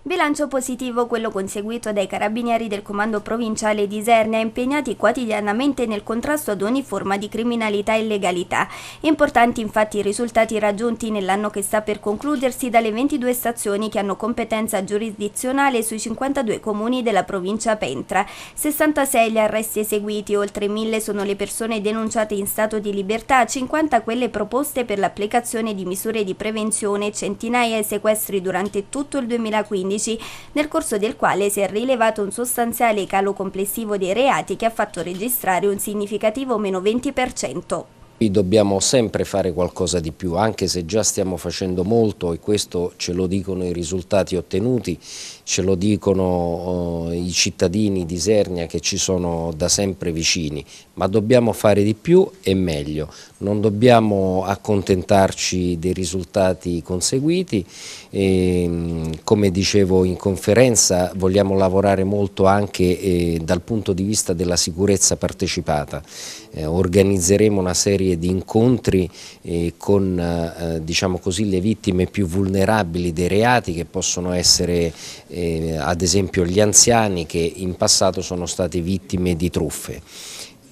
Bilancio positivo quello conseguito dai carabinieri del comando provinciale di Isernia impegnati quotidianamente nel contrasto ad ogni forma di criminalità e illegalità. Importanti infatti i risultati raggiunti nell'anno che sta per concludersi dalle 22 stazioni che hanno competenza giurisdizionale sui 52 comuni della provincia Pentra. 66 gli arresti eseguiti, oltre 1000 sono le persone denunciate in stato di libertà, 50 quelle proposte per l'applicazione di misure di prevenzione, centinaia i sequestri durante tutto il 2015 2015, nel corso del quale si è rilevato un sostanziale calo complessivo dei reati che ha fatto registrare un significativo meno 20%. Dobbiamo sempre fare qualcosa di più, anche se già stiamo facendo molto e questo ce lo dicono i risultati ottenuti, ce lo dicono eh, i cittadini di Isernia che ci sono da sempre vicini, ma dobbiamo fare di più e meglio, non dobbiamo accontentarci dei risultati conseguiti, e, ehm, come dicevo in conferenza vogliamo lavorare molto anche eh, dal punto di vista della sicurezza partecipata, eh, organizzeremo una serie serie di incontri eh, con eh, diciamo così, le vittime più vulnerabili dei reati che possono essere eh, ad esempio gli anziani che in passato sono stati vittime di truffe.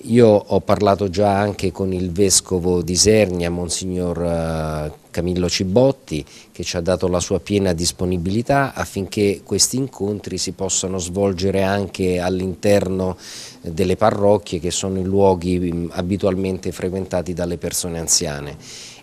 Io ho parlato già anche con il Vescovo di Sernia, Monsignor eh, Camillo Cibotti che ci ha dato la sua piena disponibilità affinché questi incontri si possano svolgere anche all'interno eh, delle parrocchie che sono i luoghi mm, abitualmente frequentati dalle persone anziane.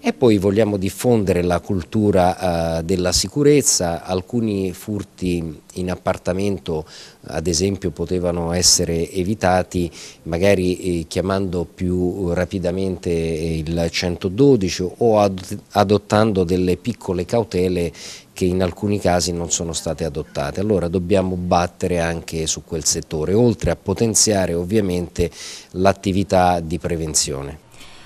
E poi vogliamo diffondere la cultura eh, della sicurezza, alcuni furti in appartamento ad esempio potevano essere evitati magari eh, chiamando più rapidamente il 112 o adottando adottando delle piccole cautele che in alcuni casi non sono state adottate. Allora dobbiamo battere anche su quel settore, oltre a potenziare ovviamente l'attività di prevenzione.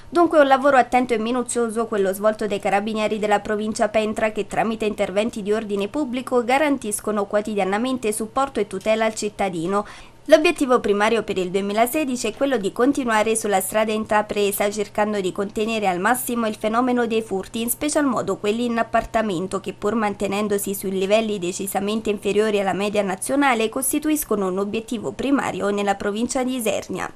Dunque un lavoro attento e minuzioso quello svolto dai carabinieri della provincia Pentra che tramite interventi di ordine pubblico garantiscono quotidianamente supporto e tutela al cittadino. L'obiettivo primario per il 2016 è quello di continuare sulla strada intrapresa cercando di contenere al massimo il fenomeno dei furti, in special modo quelli in appartamento che pur mantenendosi sui livelli decisamente inferiori alla media nazionale costituiscono un obiettivo primario nella provincia di Isernia.